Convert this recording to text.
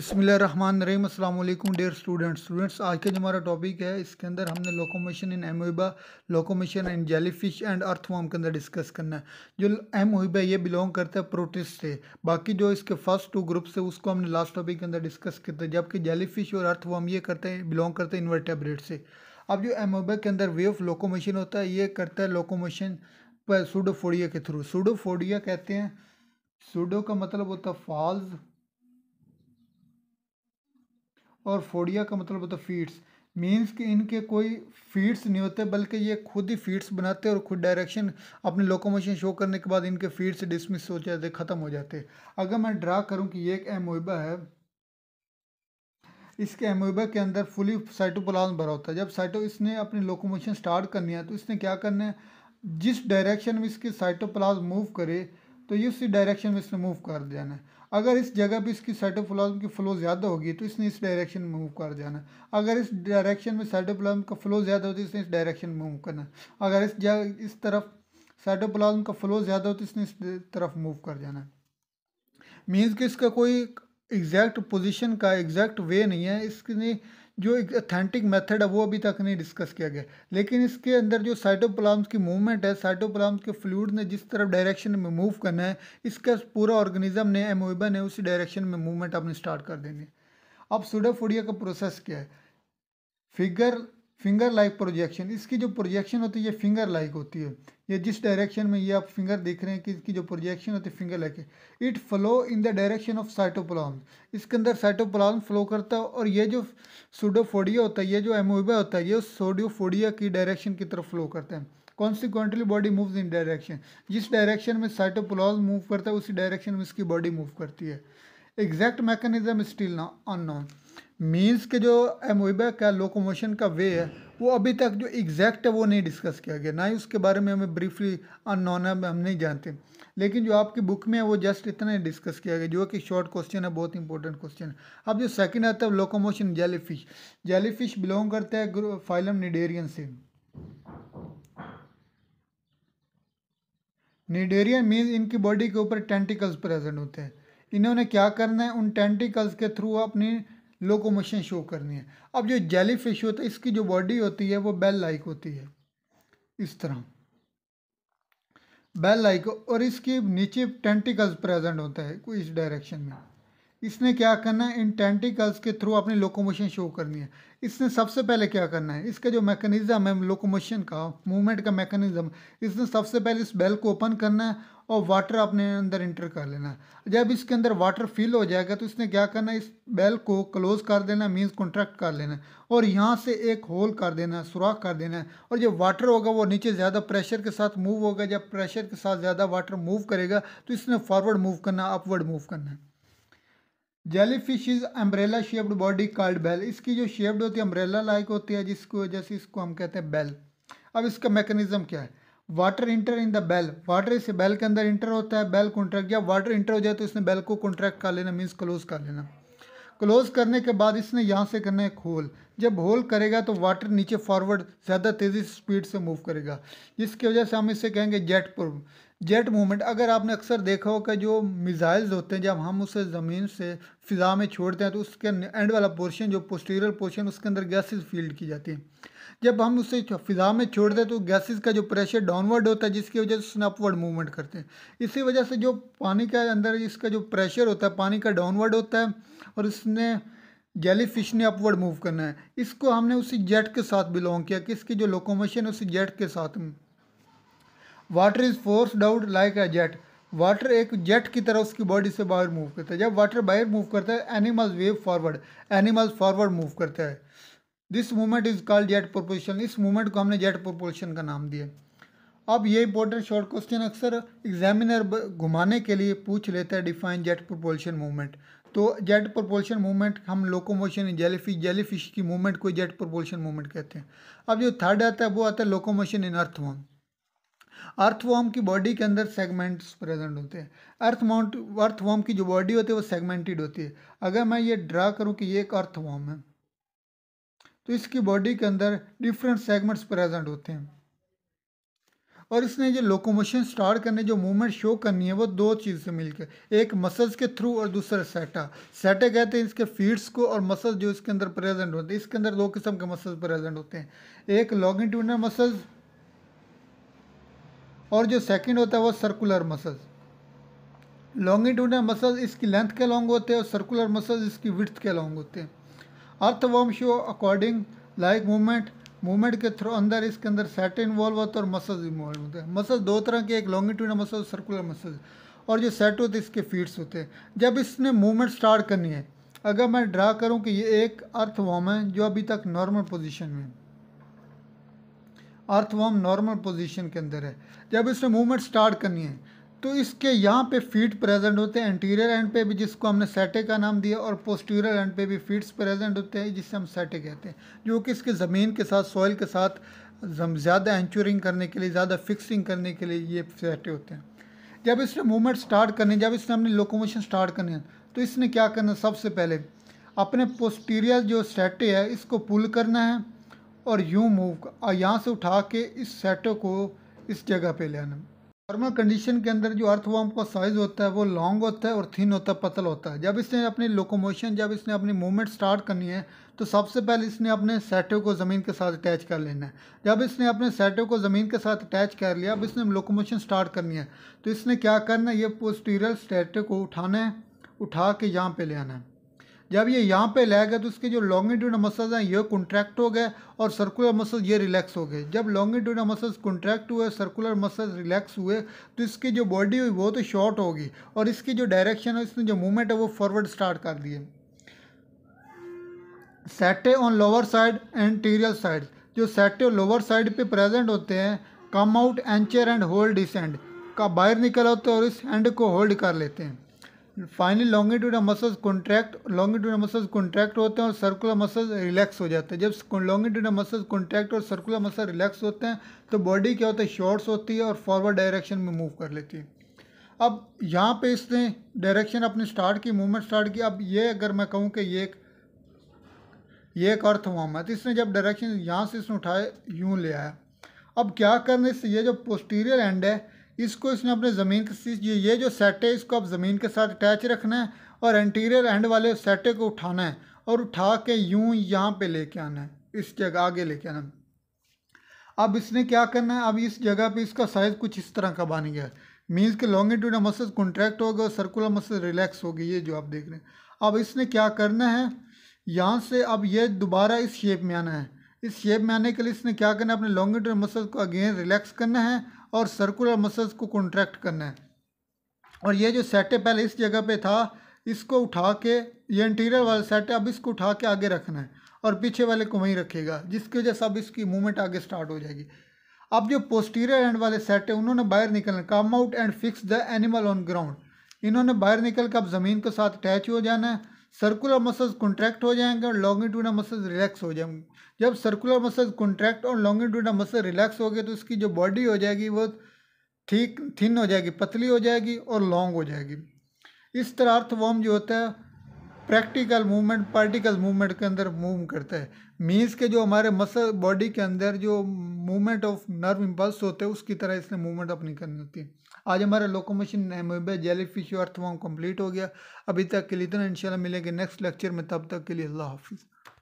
रहीम असल dear students students आज का जो हमारा टॉपिक है इसके अंदर हमने locomotion in amoeba locomotion in jellyfish and earthworm के अंदर डिस्कस करना है जो ओबा ये बिलोंग करता है प्रोटिस से बाकी जो इसके फर्स्ट टू ग्रुप्स है उसको हमने लास्ट टॉपिक के अंदर डिस्कस करते हैं जबकि जेलीफिश और वाम ये करते हैं बिलोंग करते हैं इन्वर्टेब्रेट से अब जो ओबा के अंदर वे ऑफ लोकोमेशन होता है ये करता है लोकोमेशन सूडोफोडिया के थ्रू सूडोफोडिया कहते हैं सूडो का मतलब होता है फॉल्स और फोडिया का मतलब होता है फीड्स मीन्स कि इनके कोई फीड्स नहीं होते बल्कि ये खुद ही फीड्स बनाते और खुद डायरेक्शन अपने लोकोमोशन शो करने के बाद इनके फीड्स डिसमिस हो जाते ख़त्म हो जाते अगर मैं ड्रा करूं कि ये एक एमोइबा है इसके एमोइबा के अंदर फुली साइटोपोलाज्म भरा होता है जब साइटो इसने अपनी लोकोमोशन स्टार्ट करनी है तो इसने क्या करना है जिस डायरेक्शन में इसके साइटोप्लाज्म मूव करे तो ये उसी डायरेक्शन में इसने मूव कर देना है अगर इस जगह पे इसकी साइटोप्लाज्म की फ़्लो ज़्यादा होगी तो इसने इस डायरेक्शन में मूव कर जाना अगर इस डायरेक्शन में साइटोप्लाज्म का फ़्लो ज़्यादा हो तो इसने इस डायरेक्शन में मूव करना अगर इस जगह इस तरफ साइटोप्लाज्म का फ़्लो ज़्यादा हो तो इसने इस तरफ मूव कर जाना मीन्स कि इसका कोई एग्जैक्ट पोजिशन का एग्जैक्ट वे नहीं है इसने जो एक अथेंटिक मेथड है वो अभी तक नहीं डिस्कस किया गया लेकिन इसके अंदर जो साइटोप्लाम्स की मूवमेंट है साइटोप्लाम्स के फ्लूड ने जिस तरफ डायरेक्शन में मूव करना है इसका पूरा ऑर्गेनिज्म ने एमोइबा ने उसी डायरेक्शन में मूवमेंट अपनी स्टार्ट कर देनी है अब सूडाफोडिया का प्रोसेस क्या है फिगर फिंगर लाइक प्रोजेक्शन इसकी जो प्रोजेक्शन होती है ये फिंगर लाइक होती है ये जिस डायरेक्शन में ये आप फिंगर देख रहे हैं कि इसकी जो प्रोजेक्शन होती है फिंगर लाइक है it flow in the direction of cytoplasm इसके अंदर साइटोप्लाज्म फ्लो करता है और ये जो सोडोफोडिया होता है ये जो एमोबा होता है ये सोडियोफोडिया की डायरेक्शन की तरफ फ्लो करता है consequently body move in direction जिस डायरेक्शन में साइटोप्लाज्म मूव करता है उसी डायरेक्शन में इसकी बॉडी मूव करती है एग्जैक्ट मैकेनिज्म स्टिल ना अननोन मीन्स के जो एमोबा e का लोकोमोशन का वे है वो अभी तक जो एग्जैक्ट है वो नहीं डिस्कस किया गया ना ही उसके बारे में हमें ब्रीफली अननोन है हम नहीं जानते लेकिन जो आपकी बुक में है वो जस्ट इतना ही डिस्कस किया गया जो कि शॉर्ट क्वेश्चन है बहुत इंपॉर्टेंट क्वेश्चन है अब जो सेकंड आता है लोकोमोशन जेलीफिश जेलीफिश बिलोंग करते हैं फाइलम निडेरियन से निडेरियन मीन्स इनकी बॉडी के ऊपर टेंटिकल्स प्रेजेंट होते हैं इन्होंने क्या करना है उन टेंटिकल्स के थ्रू अपनी लोकोमोशन शो करनी है अब जो जेली फिश होता है इसकी जो बॉडी होती है वो बेल लाइक होती है इस तरह बेल लाइक और इसके नीचे टेंटिकल्स प्रेजेंट होता है कोई इस डायरेक्शन में इसने क्या करना है इन टेंटिकल्स के थ्रू अपनी लोकोमोशन शो करनी है इसने सबसे पहले क्या करना है इसका जो मैकेनिज्म है लोकोमोशन का मूवमेंट का मैकेनिज्म इसने सबसे पहले इस बेल को ओपन करना है और वाटर आपने अंदर इंटर कर लेना जब इसके अंदर वाटर फिल हो जाएगा तो इसने क्या करना इस बेल को क्लोज़ कर देना मीन्स कॉन्ट्रैक्ट कर लेना और यहाँ से एक होल कर देना सुराख कर देना और जो वाटर होगा वो नीचे ज़्यादा प्रेशर के साथ मूव होगा जब प्रेशर के साथ ज़्यादा वाटर मूव करेगा तो इसने फॉरवर्ड मूव करना अपवर्ड मूव करना है fish is umbrella shaped body called bell इसकी जो शेप्ड होती है अम्ब्रेला लाइक होती है जिसकी वजह से इसको हम कहते हैं बेल अब इसका मैकेनिज़्म क्या है water enter in the bell water इस बेल के अंदर इंटर होता है बेल कॉन्ट्रैक्ट या वाटर इंटर हो जाए तो इसने बेल को कॉन्ट्रैक्ट कर लेना मीन्स क्लोज कर लेना क्लोज करने के बाद इसने यहाँ से करना है होल जब होल करेगा तो वाटर नीचे फॉरवर्ड ज़्यादा तेज़ी से स्पीड से मूव करेगा जिसकी वजह से हम इसे कहेंगे जेट पर जेट मूवमेंट अगर आपने अक्सर देखा हो कि जो मिज़ाइल्स होते हैं जब हम उसे ज़मीन से फिज़ा में छोड़ते हैं तो उसके एंड वाला पोर्शन जो पोस्टीरियर पोर्शन उसके अंदर गैसेज फील्ड की जाती है जब हम उसे फिजा में छोड़ते हैं तो गैसेस का जो प्रेशर डाउनवर्ड होता है जिसकी वजह से उसने अपवर्ड मूवमेंट करते हैं इसी वजह से जो पानी के अंदर इसका जो प्रेशर होता है पानी का डाउनवर्ड होता है और उसने जेली फिश ने अपवर्ड मूव करना है इसको हमने उसी जेट के साथ बिलोंग किया कि इसकी जो लोकोमोशन है उसी जेट के साथ water is forced out like a jet water एक जेट की तरह उसकी बॉडी से बाहर मूव करता है जब वाटर बाहर मूव करता है animals wave forward animals forward move करता है this movement is called jet propulsion इस मूवमेंट को हमने जेट प्रोपोजिशन का नाम दिया अब ये इंपॉर्टेंट शॉर्ट क्वेश्चन अक्सर एग्जामिनर घुमाने के लिए पूछ लेता है डिफाइन जेट प्रोपोजिशन मूवमेंट तो जेट प्रोपोल्शन मूवमेंट हम लोकोमोशन जेलीफिश जेलीफिश की मूवमेंट को जेट प्रोपोल्शन मूवमेंट कहते हैं अब जो थर्ड आता है वो आता है लोकोमोशन इन अर्थवॉम अर्थवॉम की बॉडी के अंदर सेगमेंट्स प्रेजेंट होते हैं अर्थमाउंट अर्थवॉम की जो बॉडी होती है वो सेगमेंटेड होती है अगर मैं ये ड्रा करूँ कि ये एक अर्थवॉम है तो इसकी बॉडी के अंदर डिफरेंट सेगमेंट्स प्रेजेंट होते हैं और इसने जो लोकोमोशन स्टार्ट करने जो मूवमेंट शो करनी है वो दो चीज़ से मिलकर एक मसल्स के थ्रू और दूसरा सेटा सेटा कहते हैं इसके फीड्स को और मसल्स जो इसके अंदर प्रेजेंट होते हैं इसके अंदर दो किस्म के मसल्स प्रेजेंट होते हैं एक ट्यूनर मसल्स और जो सेकंड होता है वो सर्कुलर मसल्स ट्यूनर मसल्स इसकी लेंथ के लॉन्ग होते हैं और सर्कुलर मसल्स इसकी विथ के लॉन्ग होते हैं earthworm show accordion like movement movement के थ्रू अंदर इसके अंदर सेट इन्वॉल्व होता है और मसल इन्वॉल्व होते हैं मसल दो तरह के एक लॉन्गिट्यूड मसल सर्कुलर मसल और जो सेट होते इसके फीट्स होते हैं जब इसने मूवमेंट स्टार्ट करनी है अगर मैं ड्रा करूं कि ये एक अर्थवॉम है जो अभी तक नॉर्मल पोजीशन में अर्थवॉर्म नॉर्मल पोजीशन के अंदर है जब इसने मूवमेंट स्टार्ट करनी है तो इसके यहाँ पे फीट प्रेजेंट होते हैं एंटीरियर एंड पे भी जिसको हमने सेटे का नाम दिया और पोस्टीरियर एंड पे भी फीट्स प्रेजेंट होते हैं जिसे हम सेटे कहते हैं जो कि इसके ज़मीन के साथ सॉइल के साथ ज़्यादा एंचूरिंग करने के लिए ज़्यादा फिक्सिंग करने के लिए ये सेटे होते हैं जब इसने मूवमेंट स्टार्ट करने जब इसने अपनी लोकोमोशन स्टार्ट करने है तो इसने क्या करना सबसे पहले अपने पोस्टीरियर जो सेटे है इसको पुल करना है और यूँ मूव यहाँ से उठा के इस सेटों को इस जगह पर ले आना नॉर्मल कंडीशन के अंदर जो अर्थवॉर्म का साइज होता है वो लॉन्ग होता है और थिन होता है पतल होता है जब इसने अपनी लोकोमोशन जब इसने अपनी मूवमेंट स्टार्ट करनी है तो सबसे पहले इसने अपने सेटो को ज़मीन के साथ अटैच कर लेना है जब इसने अपने सेटो को ज़मीन के साथ अटैच कर लिया अब इसने लोकोमोशन स्टार्ट करनी है तो इसने क्या करना है ये पोस्टीरियल स्टेटो को उठाना है उठा के यहाँ पर ले आना है जब ये यहाँ पे लैग है तो इसके जो लॉन्गिट्यूडल मसल्स हैं ये कंट्रैक्ट हो गए और सर्कुलर मसल्स ये रिलैक्स हो गए जब लॉन्गिट्यूडल मसल्स कंट्रैक्ट हुए सर्कुलर मसल्स रिलैक्स हुए तो इसकी जो बॉडी हुई वो तो शॉर्ट होगी और इसकी जो डायरेक्शन है इसने जो मूवमेंट है वो फॉरवर्ड स्टार्ट कर दिए setae on lower side anterior side जो सेटे लोअर साइड पर प्रेजेंट होते हैं come out anchor and hold इस एंड का बाहर निकल होते हैं और इस एंड को होल्ड कर लेते हैं finally longitudinal muscles contract longitudinal muscles contract होते हैं और सर्कुलर मसल्स रिलैक्स हो जाते हैं जब लॉन्गिट्यूडल मसल्स कॉन्ट्रैक्ट और सर्कुलर मसल रिलैक्स होते हैं तो बॉडी क्या होता है शॉर्ट्स होती है और फॉरवर्ड डायरेक्शन में मूव कर लेती है अब यहाँ पे इसने डायरेक्शन अपने स्टार्ट की मूवमेंट स्टार्ट की अब ये अगर मैं कहूँ कि ये एक ये एक अर्थ वॉम है तो इसने जब डायरेक्शन यहाँ से इसने उठाए यूँ ले आया अब क्या करने से ये जो पोस्टीरियर एंड है इसको इसने अपने ज़मीन के ये जो सेट है इसको आप ज़मीन के साथ अटैच रखना है और इंटीरियर एंड वाले सेटे को उठाना है और उठा के यूं यहाँ पे लेके आना है इस जगह आगे लेके आना अब इसने क्या करना है अब इस जगह पे इसका साइज़ कुछ इस तरह का बन गया है मीन्स के लॉन्गिट्यूडल मसल कॉन्ट्रैक्ट होगा और सर्कुलर मसल रिलैक्स होगी ये जो आप देख रहे हैं अब इसने क्या करना है यहाँ से अब ये दोबारा इस शेप में आना है इस शेप में आने के लिए इसने क्या करना है अपने लॉन्गिट्यूडल मसल को अगेन रिलैक्स करना है और सर्कुलर मसल्स को कॉन्ट्रैक्ट करना है और ये जो सेटअप पहले इस जगह पे था इसको उठा के ये इंटीरियर वाला सेट अब इसको उठा के आगे रखना है और पीछे वाले को वहीं रखेगा जिसकी वजह से अब इसकी मूवमेंट आगे स्टार्ट हो जाएगी अब जो पोस्टीरियर एंड वाले सेट है उन्होंने बाहर निकलना come out and fix the animal on ground इन्होंने बाहर निकल के अब ज़मीन के साथ अटैच हो जाना है सर्कुलर मसल्स कॉन्ट्रैक्ट हो जाएंगे और लॉन्गिट्यूडल मसल्स रिलैक्स हो जाएंगे जब सर्कुलर मसल्स कॉन्ट्रैक्ट और लॉन्गिट्यूडल मसल रिलैक्स हो गए तो उसकी जो बॉडी हो जाएगी वो ठीक थिन हो जाएगी पतली हो जाएगी और लॉन्ग हो जाएगी इस तरह अर्थवॉर्म जो होता है प्रैक्टिकल मूवमेंट पार्टिकल मूवमेंट के अंदर मूव करता है मीन्स के जो हमारे मसल बॉडी के अंदर जो मूवमेंट ऑफ नर्व इम्पल्स होते हैं उसकी तरह इसने मूवमेंट अपनी करनी होती है आज हमारा locomotion amoeba jellyfish earthworm complete हो गया अभी तक के लिए इतना इंशाल्लाह मिलेंगे नेक्स्ट लेक्चर में तब तक के लिए अल्लाह हाफिज़